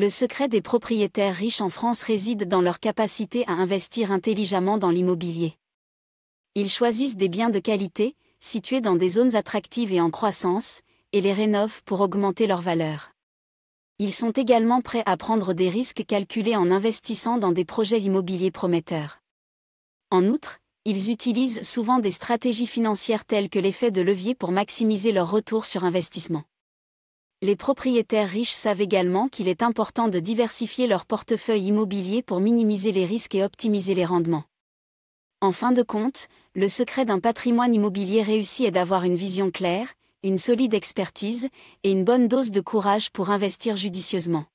Le secret des propriétaires riches en France réside dans leur capacité à investir intelligemment dans l'immobilier. Ils choisissent des biens de qualité, situés dans des zones attractives et en croissance, et les rénovent pour augmenter leur valeur. Ils sont également prêts à prendre des risques calculés en investissant dans des projets immobiliers prometteurs. En outre, ils utilisent souvent des stratégies financières telles que l'effet de levier pour maximiser leur retour sur investissement. Les propriétaires riches savent également qu'il est important de diversifier leur portefeuille immobilier pour minimiser les risques et optimiser les rendements. En fin de compte, le secret d'un patrimoine immobilier réussi est d'avoir une vision claire, une solide expertise et une bonne dose de courage pour investir judicieusement.